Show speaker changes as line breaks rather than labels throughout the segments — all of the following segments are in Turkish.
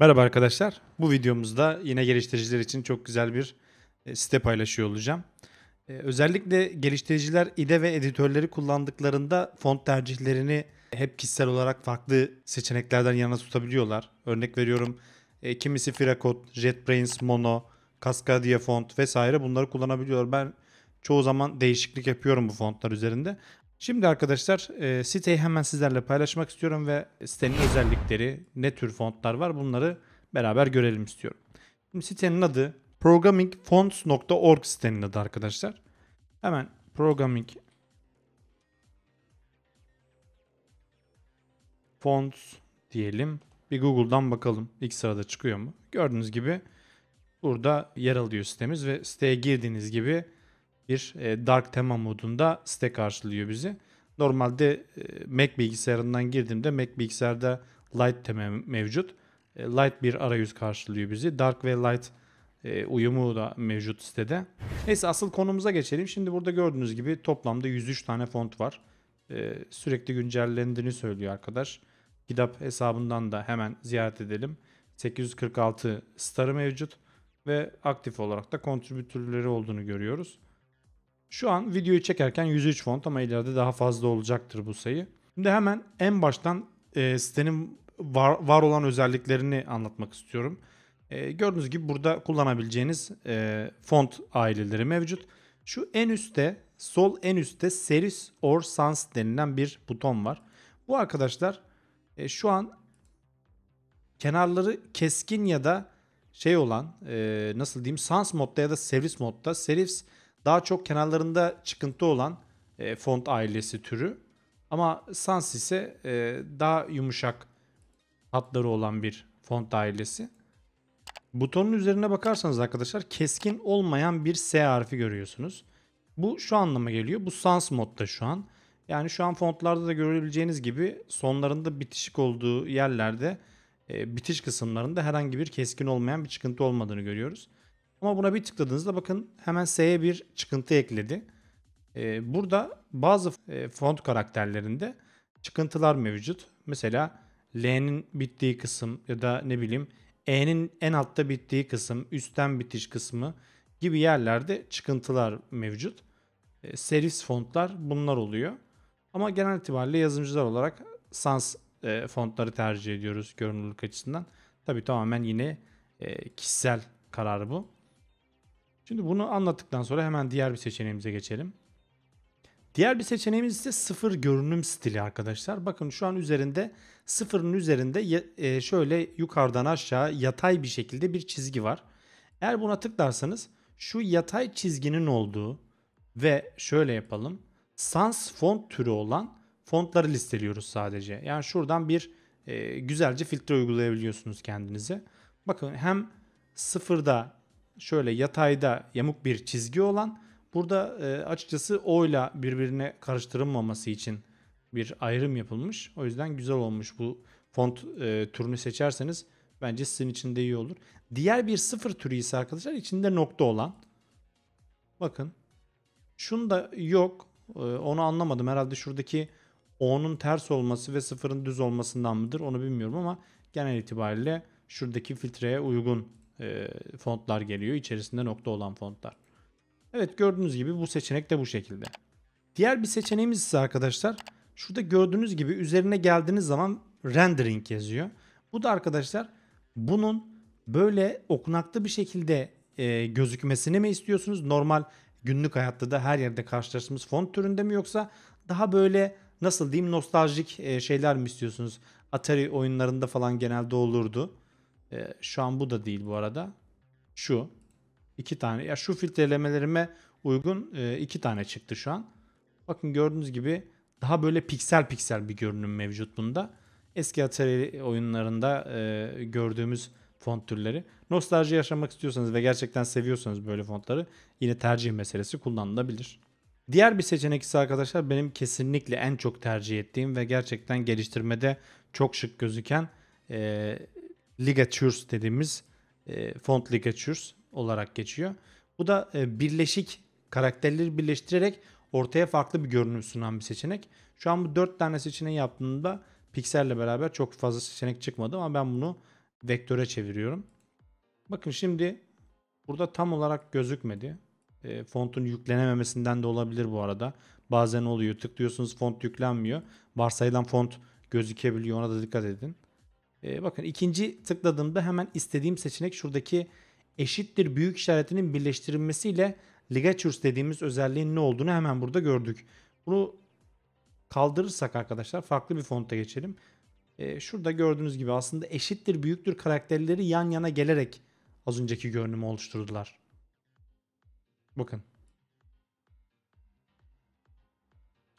Merhaba arkadaşlar. Bu videomuzda yine geliştiriciler için çok güzel bir e, site paylaşıyor olacağım. E, özellikle geliştiriciler IDE ve editörleri kullandıklarında font tercihlerini hep kişisel olarak farklı seçeneklerden yana tutabiliyorlar. Örnek veriyorum e, kimisi Firakot, JetBrains, Mono, Cascadia font vesaire bunları kullanabiliyor. Ben çoğu zaman değişiklik yapıyorum bu fontlar üzerinde. Şimdi arkadaşlar e, siteyi hemen sizlerle paylaşmak istiyorum ve sitenin özellikleri, ne tür fontlar var bunları beraber görelim istiyorum. Şimdi sitenin adı programmingfonts.org sitenin adı arkadaşlar. Hemen programming fonts diyelim. Bir Google'dan bakalım ilk sırada çıkıyor mu? Gördüğünüz gibi burada yer alıyor sitemiz ve siteye girdiğiniz gibi bir e, dark tema modunda site karşılıyor bizi. Normalde e, Mac bilgisayarından girdiğimde Mac bilgisayarda light tema mevcut. E, light bir arayüz karşılıyor bizi. Dark ve light uyumu da mevcut sitede. Neyse asıl konumuza geçelim. Şimdi burada gördüğünüz gibi toplamda 103 tane font var. Sürekli güncellendiğini söylüyor arkadaş. GitHub hesabından da hemen ziyaret edelim. 846 starı mevcut ve aktif olarak da kontribütörleri olduğunu görüyoruz. Şu an videoyu çekerken 103 font ama ileride daha fazla olacaktır bu sayı. Şimdi hemen en baştan e, sitenin var, var olan özelliklerini anlatmak istiyorum. E, gördüğünüz gibi burada kullanabileceğiniz e, font aileleri mevcut. Şu en üstte sol en üstte Serif or Sans denilen bir buton var. Bu arkadaşlar e, şu an kenarları keskin ya da şey olan e, nasıl diyeyim sans modda ya da serif modda Serifs daha çok kenarlarında çıkıntı olan e, font ailesi türü. Ama Sans ise e, daha yumuşak hatları olan bir font ailesi. Butonun üzerine bakarsanız arkadaşlar keskin olmayan bir S harfi görüyorsunuz. Bu şu anlama geliyor. Bu sans modda şu an. Yani şu an fontlarda da görebileceğiniz gibi sonlarında bitişik olduğu yerlerde e, bitiş kısımlarında herhangi bir keskin olmayan bir çıkıntı olmadığını görüyoruz. Ama buna bir tıkladığınızda bakın hemen S'ye bir çıkıntı ekledi. Ee, burada bazı e, font karakterlerinde çıkıntılar mevcut. Mesela L'nin bittiği kısım ya da ne bileyim E'nin en altta bittiği kısım, üstten bitiş kısmı gibi yerlerde çıkıntılar mevcut. Ee, serif fontlar bunlar oluyor. Ama genel itibariyle yazımcılar olarak sans e, fontları tercih ediyoruz görünürlük açısından. Tabi tamamen yine e, kişisel karar bu. Şimdi bunu anlattıktan sonra hemen diğer bir seçeneğimize geçelim. Diğer bir seçeneğimiz ise sıfır görünüm stili arkadaşlar. Bakın şu an üzerinde sıfırın üzerinde e, şöyle yukarıdan aşağı yatay bir şekilde bir çizgi var. Eğer buna tıklarsanız şu yatay çizginin olduğu ve şöyle yapalım. Sans font türü olan fontları listeliyoruz sadece. Yani şuradan bir e, güzelce filtre uygulayabiliyorsunuz kendinize. Bakın hem sıfırda şöyle yatayda yamuk bir çizgi olan burada e, açıkçası O ile birbirine karıştırılmaması için bir ayrım yapılmış. O yüzden güzel olmuş bu font e, türünü seçerseniz bence sizin için de iyi olur. Diğer bir sıfır türü ise arkadaşlar içinde nokta olan. Bakın da yok e, onu anlamadım herhalde şuradaki O'nun ters olması ve sıfırın düz olmasından mıdır onu bilmiyorum ama genel itibariyle şuradaki filtreye uygun e, fontlar geliyor. İçerisinde nokta olan fontlar. Evet gördüğünüz gibi bu seçenek de bu şekilde. Diğer bir seçeneğimiz ise arkadaşlar şurada gördüğünüz gibi üzerine geldiğiniz zaman rendering yazıyor. Bu da arkadaşlar bunun böyle okunaklı bir şekilde e, gözükmesini mi istiyorsunuz? Normal günlük hayatta da her yerde karşılaştığımız font türünde mi yoksa daha böyle nasıl diyeyim nostaljik e, şeyler mi istiyorsunuz? Atari oyunlarında falan genelde olurdu. E, şu an bu da değil bu arada. Şu. iki tane. Ya şu filtrelemelerime uygun e, iki tane çıktı şu an. Bakın gördüğünüz gibi daha böyle piksel piksel bir görünüm mevcut bunda. Eski Atari oyunlarında e, gördüğümüz font türleri. Nostalji yaşamak istiyorsanız ve gerçekten seviyorsanız böyle fontları yine tercih meselesi kullanılabilir. Diğer bir seçenek ise arkadaşlar benim kesinlikle en çok tercih ettiğim ve gerçekten geliştirmede çok şık gözüken e, ligatures dediğimiz e, font ligatures olarak geçiyor. Bu da e, birleşik karakterleri birleştirerek ortaya farklı bir görünüm sunan bir seçenek. Şu an bu 4 tane seçeneği yaptığımda pikselle beraber çok fazla seçenek çıkmadı ama ben bunu vektöre çeviriyorum. Bakın şimdi burada tam olarak gözükmedi. E, fontun yüklenememesinden de olabilir bu arada. Bazen oluyor tıklıyorsunuz font yüklenmiyor. Varsayılan font gözükebiliyor ona da dikkat edin. E, bakın ikinci tıkladığımda hemen istediğim seçenek şuradaki eşittir büyük işaretinin birleştirilmesiyle ligatures dediğimiz özelliğin ne olduğunu hemen burada gördük. Bunu kaldırırsak arkadaşlar farklı bir fonta geçelim. E, şurada gördüğünüz gibi aslında eşittir büyüktür karakterleri yan yana gelerek az önceki görünümü oluşturdular. Bakın.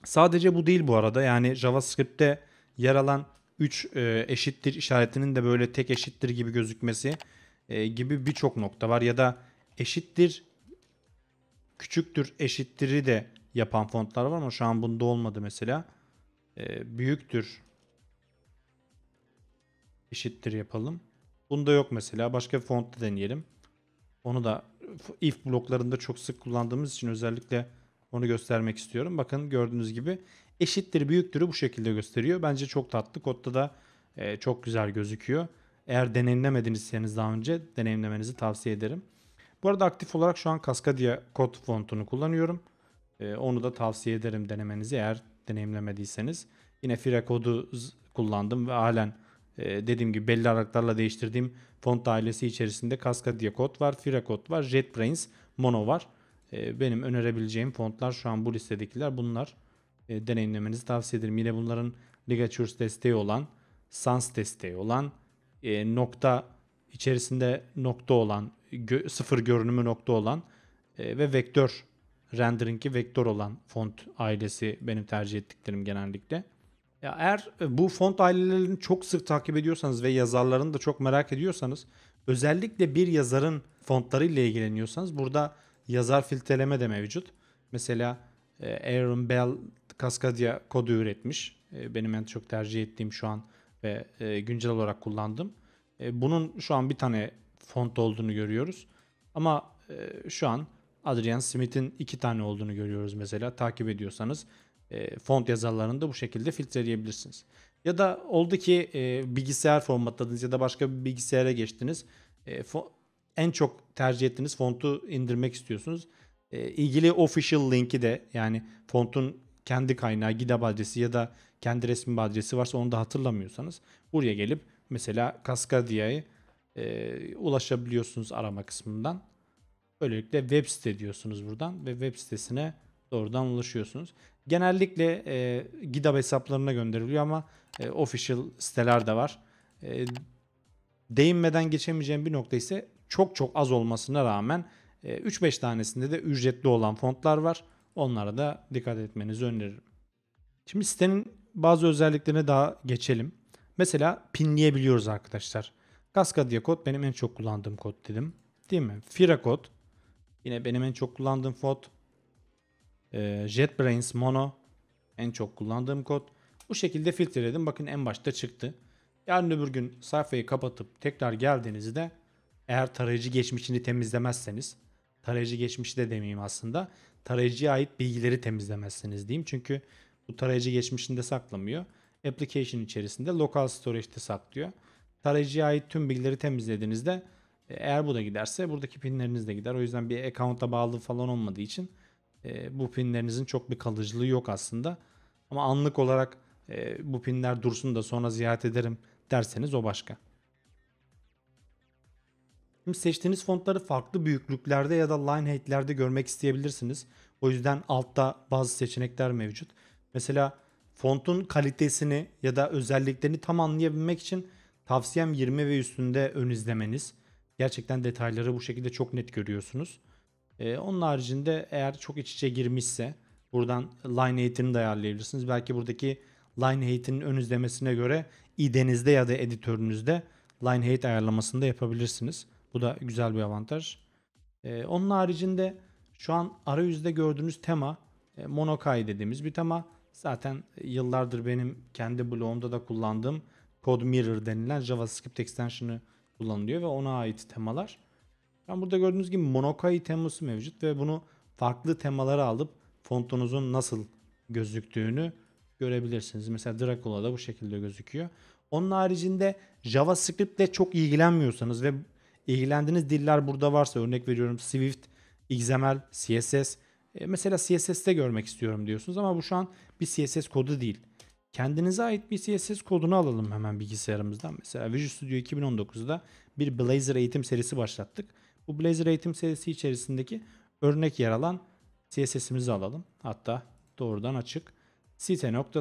Sadece bu değil bu arada. Yani JavaScript'te yer alan 3 e, eşittir işaretinin de böyle tek eşittir gibi gözükmesi e, gibi birçok nokta var. Ya da eşittir küçüktür eşittiri de yapan fontlar var ama şu an bunda olmadı mesela. E, büyüktür eşittir yapalım. Bunda yok mesela. Başka bir fontta deneyelim. Onu da if bloklarında çok sık kullandığımız için özellikle onu göstermek istiyorum. Bakın gördüğünüz gibi eşittir büyüktürü bu şekilde gösteriyor. Bence çok tatlı. Kodda da e, çok güzel gözüküyor. Eğer deneyimlemediyseniz daha önce deneyimlemenizi tavsiye ederim. Bu arada aktif olarak şu an Cascadia kod fontunu kullanıyorum. E, onu da tavsiye ederim denemenizi eğer deneyimlemediyseniz. Yine Fira kodu kullandım ve halen e, dediğim gibi belli aralıklarla değiştirdiğim font ailesi içerisinde Cascadia kod var, Fira kod var, JetBrains, Mono var. E, benim önerebileceğim fontlar şu an bu listedekiler bunlar e, deneyimlemenizi tavsiye ederim. Yine bunların ligatures desteği olan, sans desteği olan, e, nokta içerisinde nokta olan, gö sıfır görünümü nokta olan e, ve vektör rendering'i vektör olan font ailesi benim tercih ettiklerim genellikle. Ya eğer bu font ailelerini çok sık takip ediyorsanız ve yazarlarını da çok merak ediyorsanız özellikle bir yazarın fontlarıyla ilgileniyorsanız burada yazar filtreleme de mevcut. Mesela ee, Aaron Bell Cascadia kodu üretmiş. Ee, benim en çok tercih ettiğim şu an ve e, güncel olarak kullandım. Ee, bunun şu an bir tane font olduğunu görüyoruz. Ama e, şu an Adrian Smith'in iki tane olduğunu görüyoruz mesela. Takip ediyorsanız e, font yazarlarını da bu şekilde filtreleyebilirsiniz. Ya da oldu ki bilgisayar formatladınız ya da başka bir bilgisayara geçtiniz. En çok tercih ettiğiniz fontu indirmek istiyorsunuz e, ilgili official linki de yani fontun kendi kaynağı, GitHub adresi ya da kendi resmi adresi varsa onu da hatırlamıyorsanız buraya gelip mesela Cascadia'yı e, ulaşabiliyorsunuz arama kısmından. öylelikle web site diyorsunuz buradan ve web sitesine doğrudan ulaşıyorsunuz. Genellikle e, GitHub hesaplarına gönderiliyor ama e, official siteler de var. E, değinmeden geçemeyeceğim bir nokta ise çok çok az olmasına rağmen 3-5 ee, tanesinde de ücretli olan fontlar var. Onlara da dikkat etmenizi öneririm. Şimdi sitenin bazı özelliklerine daha geçelim. Mesela pinleyebiliyoruz arkadaşlar. Cascadia kod benim en çok kullandığım kod dedim. Değil mi? Fira kod yine benim en çok kullandığım kod. Ee, JetBrains Mono en çok kullandığım kod. Bu şekilde filtreledim. Bakın en başta çıktı. Yarın öbür gün sayfayı kapatıp tekrar geldiğinizde eğer tarayıcı geçmişini temizlemezseniz tarayıcı geçmişi de demeyeyim aslında. Tarayıcıya ait bilgileri temizlemezsiniz diyeyim. Çünkü bu tarayıcı geçmişinde saklamıyor. Application içerisinde local storage'de saklıyor. Tarayıcıya ait tüm bilgileri temizlediğinizde e, eğer bu da giderse buradaki pinleriniz de gider. O yüzden bir account'a bağlı falan olmadığı için e, bu pinlerinizin çok bir kalıcılığı yok aslında. Ama anlık olarak e, bu pinler dursun da sonra ziyaret ederim derseniz o başka. Şimdi seçtiğiniz fontları farklı büyüklüklerde ya da line height'lerde görmek isteyebilirsiniz. O yüzden altta bazı seçenekler mevcut. Mesela fontun kalitesini ya da özelliklerini tam anlayabilmek için tavsiyem 20 ve üstünde ön izlemeniz. Gerçekten detayları bu şekilde çok net görüyorsunuz. Ee, onun haricinde eğer çok iç içe girmişse buradan line height'ini de ayarlayabilirsiniz. Belki buradaki line heightin ön izlemesine göre IDE'nizde ya da editörünüzde line height ayarlamasını da yapabilirsiniz. Bu da güzel bir avantaj. Ee, onun haricinde şu an arayüzde gördüğünüz tema e, Monokai dediğimiz bir tema. Zaten yıllardır benim kendi blogumda da kullandığım Code Mirror denilen JavaScript extension'ı kullanılıyor ve ona ait temalar. Ben burada gördüğünüz gibi Monokai teması mevcut ve bunu farklı temalara alıp fontunuzun nasıl gözüktüğünü görebilirsiniz. Mesela da bu şekilde gözüküyor. Onun haricinde JavaScript çok ilgilenmiyorsanız ve ilgilendiğiniz diller burada varsa örnek veriyorum Swift, XML, CSS. E, mesela CSS'te görmek istiyorum diyorsunuz ama bu şu an bir CSS kodu değil. Kendinize ait bir CSS kodunu alalım hemen bilgisayarımızdan. Mesela Visual Studio 2019'da bir Blazor eğitim serisi başlattık. Bu Blazor eğitim serisi içerisindeki örnek yer alan CSS'imizi alalım. Hatta doğrudan açık site.css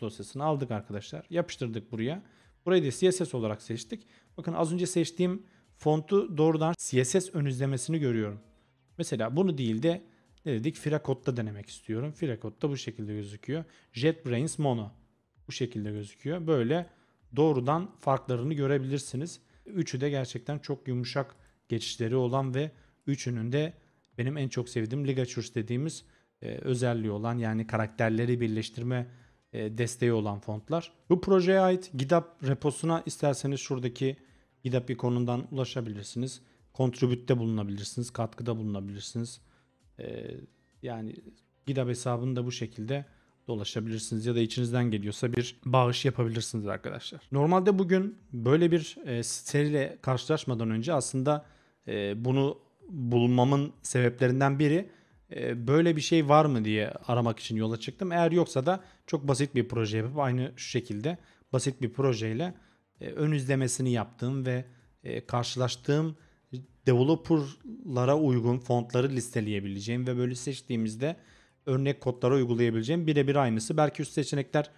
dosyasını aldık arkadaşlar. Yapıştırdık buraya. Burayı da CSS olarak seçtik. Bakın az önce seçtiğim fontu doğrudan CSS ön izlemesini görüyorum. Mesela bunu değil de ne dedik? Firacode'da denemek istiyorum. Firacode'da bu şekilde gözüküyor. JetBrains Mono bu şekilde gözüküyor. Böyle doğrudan farklarını görebilirsiniz. Üçü de gerçekten çok yumuşak geçişleri olan ve üçünün de benim en çok sevdiğim ligatures dediğimiz e, özelliği olan yani karakterleri birleştirme e, desteği olan fontlar. Bu projeye ait GitHub reposuna isterseniz şuradaki GitHub ikonundan ulaşabilirsiniz. Kontribütte bulunabilirsiniz. Katkıda bulunabilirsiniz. Ee, yani GitHub hesabını da bu şekilde dolaşabilirsiniz ya da içinizden geliyorsa bir bağış yapabilirsiniz arkadaşlar. Normalde bugün böyle bir e, seriyle karşılaşmadan önce aslında e, bunu bulmamın sebeplerinden biri e, böyle bir şey var mı diye aramak için yola çıktım. Eğer yoksa da çok basit bir proje yapıp aynı şu şekilde basit bir projeyle e, ön izlemesini yaptığım ve e, karşılaştığım developerlara uygun fontları listeleyebileceğim ve böyle seçtiğimizde örnek kodlara uygulayabileceğim birebir aynısı. Belki üst seçenekler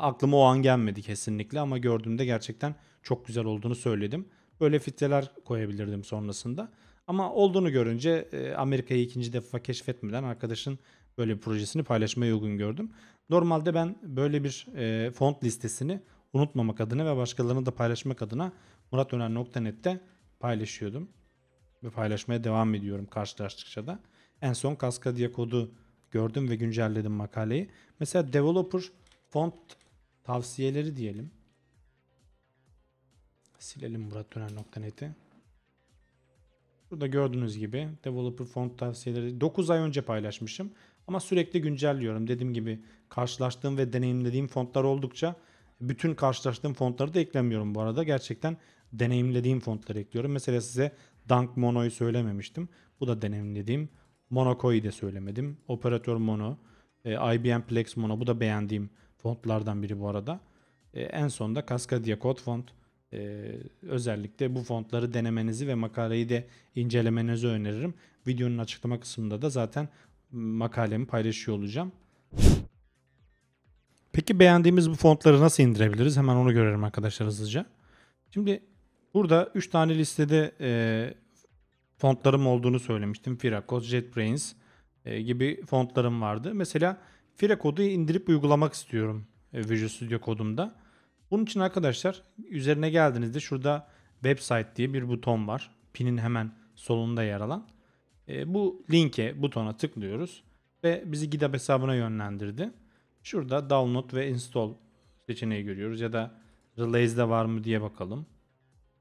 aklıma o an gelmedi kesinlikle ama gördüğümde gerçekten çok güzel olduğunu söyledim. Böyle filtreler koyabilirdim sonrasında. Ama olduğunu görünce e, Amerika'yı ikinci defa keşfetmeden arkadaşın böyle bir projesini paylaşmaya uygun gördüm. Normalde ben böyle bir font listesini unutmamak adına ve başkalarına da paylaşmak adına muratönel.net'te paylaşıyordum. Ve paylaşmaya devam ediyorum karşılaştıkça da. En son Cascadia kodu gördüm ve güncelledim makaleyi. Mesela developer font tavsiyeleri diyelim. Silelim muratdöner.net'i. Burada gördüğünüz gibi developer font tavsiyeleri 9 ay önce paylaşmışım. Ama sürekli güncelliyorum. Dediğim gibi karşılaştığım ve deneyimlediğim fontlar oldukça bütün karşılaştığım fontları da eklemiyorum bu arada. Gerçekten deneyimlediğim fontları ekliyorum. Mesela size Dunk Mono'yu söylememiştim. Bu da deneyimlediğim. Monoco'yu de söylemedim. Operatör Mono, e, IBM Plex Mono bu da beğendiğim fontlardan biri bu arada. E, en sonunda Cascadia Code Font. E, özellikle bu fontları denemenizi ve makaleyi de incelemenizi öneririm. Videonun açıklama kısmında da zaten makalemi paylaşıyor olacağım. Peki beğendiğimiz bu fontları nasıl indirebiliriz? Hemen onu görelim arkadaşlar hızlıca. Şimdi burada 3 tane listede e, fontlarım olduğunu söylemiştim. Firakod, JetBrains e, gibi fontlarım vardı. Mesela Firakod'u indirip uygulamak istiyorum e, Visual Studio kodumda. Bunun için arkadaşlar üzerine geldiğinizde şurada website diye bir buton var. Pinin hemen solunda yer alan. E, bu linke, butona tıklıyoruz ve bizi GitHub hesabına yönlendirdi. Şurada download ve install seçeneği görüyoruz ya da Relays'de var mı diye bakalım.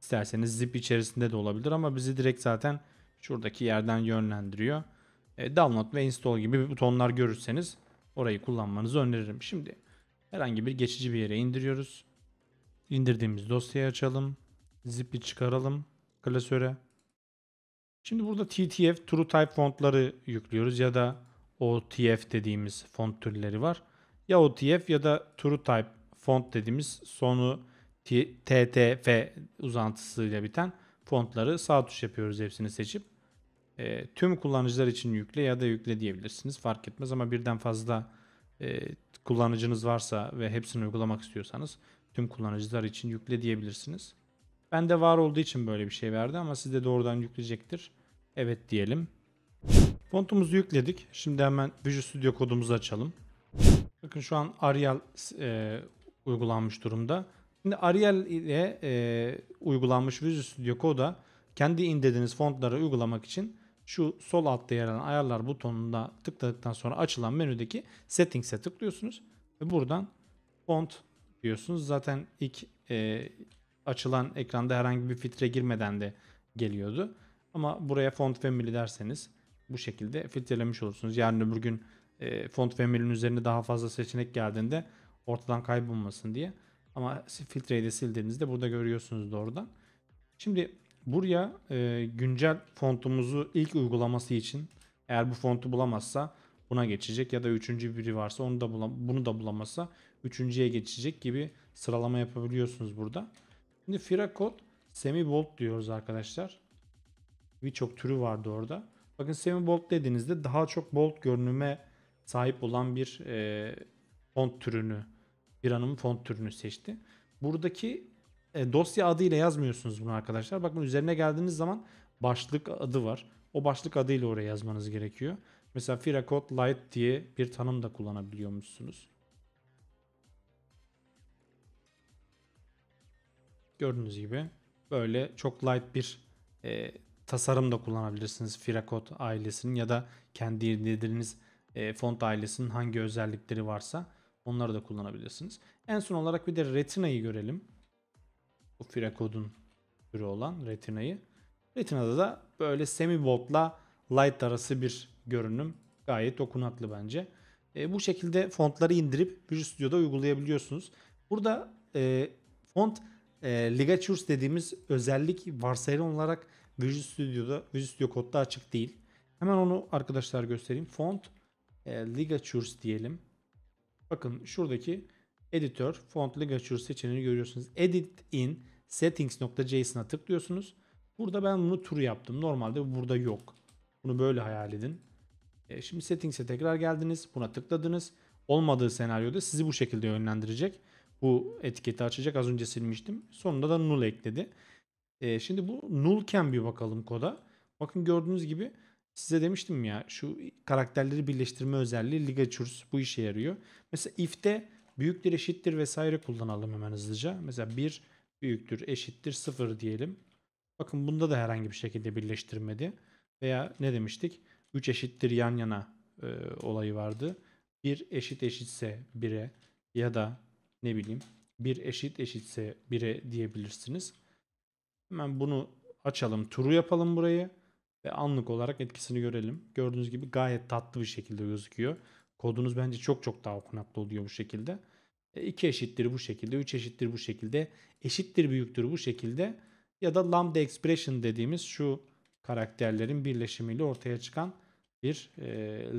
İsterseniz zip içerisinde de olabilir ama bizi direkt zaten şuradaki yerden yönlendiriyor. E, download ve install gibi butonlar görürseniz orayı kullanmanızı öneririm. Şimdi herhangi bir geçici bir yere indiriyoruz. İndirdiğimiz dosyayı açalım. Zip'i çıkaralım klasöre. Şimdi burada TTF, TrueType fontları yüklüyoruz ya da OTF dediğimiz font türleri var ya OTF ya da true type font dediğimiz sonu TTF uzantısıyla biten fontları sağ tuş yapıyoruz hepsini seçip e, tüm kullanıcılar için yükle ya da yükle diyebilirsiniz fark etmez ama birden fazla e, kullanıcınız varsa ve hepsini uygulamak istiyorsanız tüm kullanıcılar için yükle diyebilirsiniz. Ben de var olduğu için böyle bir şey verdi ama sizde doğrudan yükleyecektir. Evet diyelim. Fontumuzu yükledik. Şimdi hemen Visual Studio kodumuzu açalım. Bakın şu an Arial e, uygulanmış durumda. Şimdi Arial ile e, uygulanmış Visual Studio Code'a kendi indirdiğiniz fontları uygulamak için şu sol altta yer alan ayarlar butonuna tıkladıktan sonra açılan menüdeki settings'e tıklıyorsunuz. Ve buradan font diyorsunuz. Zaten ilk e, açılan ekranda herhangi bir filtre girmeden de geliyordu. Ama buraya font family derseniz bu şekilde filtrelemiş olursunuz. Yarın öbür gün e, font family'nin üzerine daha fazla seçenek geldiğinde ortadan kaybolmasın diye. Ama filtreyi de sildiğinizde burada görüyorsunuz doğrudan. Şimdi buraya e, güncel fontumuzu ilk uygulaması için eğer bu fontu bulamazsa buna geçecek ya da üçüncü biri varsa onu da bulam bunu da bulamazsa üçüncüye geçecek gibi sıralama yapabiliyorsunuz burada. Şimdi Firakod Semi Bolt diyoruz arkadaşlar. Birçok türü vardı orada. Bakın Semi Bolt dediğinizde daha çok bolt görünüme sahip olan bir e, font türünü, bir anım font türünü seçti. Buradaki e, dosya adıyla yazmıyorsunuz bunu arkadaşlar. Bakın üzerine geldiğiniz zaman başlık adı var. O başlık adıyla oraya yazmanız gerekiyor. Mesela Firacode Light diye bir tanım da kullanabiliyormuşsunuz. Gördüğünüz gibi böyle çok light bir e, tasarım da kullanabilirsiniz Firacode ailesinin ya da kendi diliniz e, font ailesinin hangi özellikleri varsa onları da kullanabilirsiniz. En son olarak bir de retinayı görelim. Bu fire kodun türü olan retinayı. Retina'da da böyle semi boldla light arası bir görünüm. Gayet dokunaklı bence. E, bu şekilde fontları indirip Visual Studio'da uygulayabiliyorsunuz. Burada e, font e, ligatures dediğimiz özellik varsayılan olarak Visual Studio'da Visual Studio kodda açık değil. Hemen onu arkadaşlar göstereyim. Font e, ligatures diyelim. Bakın şuradaki editör font ligatures seçeneğini görüyorsunuz. Edit in settings.json'a tıklıyorsunuz. Burada ben bunu true yaptım. Normalde burada yok. Bunu böyle hayal edin. E, şimdi settings'e tekrar geldiniz. Buna tıkladınız. Olmadığı senaryoda sizi bu şekilde yönlendirecek. Bu etiketi açacak. Az önce silmiştim. Sonunda da null ekledi. E, şimdi bu nullken bir bakalım koda. Bakın gördüğünüz gibi Size demiştim ya şu karakterleri birleştirme özelliği ligatures bu işe yarıyor. Mesela if'te büyüktür eşittir vesaire kullanalım hemen hızlıca. Mesela 1 büyüktür eşittir 0 diyelim. Bakın bunda da herhangi bir şekilde birleştirmedi. Veya ne demiştik? 3 eşittir yan yana e, olayı vardı. 1 eşit eşitse 1'e ya da ne bileyim 1 eşit eşitse 1'e diyebilirsiniz. Hemen bunu açalım. Turu yapalım burayı ve anlık olarak etkisini görelim. Gördüğünüz gibi gayet tatlı bir şekilde gözüküyor. Kodunuz bence çok çok daha okunaklı oluyor bu şekilde. 2 e, eşittir bu şekilde, 3 eşittir bu şekilde, eşittir büyüktür bu şekilde ya da lambda expression dediğimiz şu karakterlerin birleşimiyle ortaya çıkan bir e,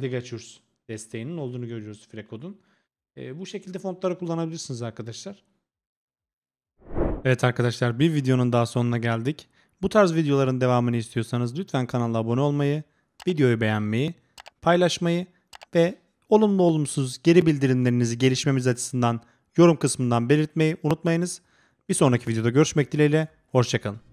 ligatures desteğinin olduğunu görüyoruz Frekod'un. E, bu şekilde fontları kullanabilirsiniz arkadaşlar. Evet arkadaşlar bir videonun daha sonuna geldik. Bu tarz videoların devamını istiyorsanız lütfen kanala abone olmayı, videoyu beğenmeyi, paylaşmayı ve olumlu olumsuz geri bildirimlerinizi gelişmemiz açısından yorum kısmından belirtmeyi unutmayınız. Bir sonraki videoda görüşmek dileğiyle, hoşçakalın.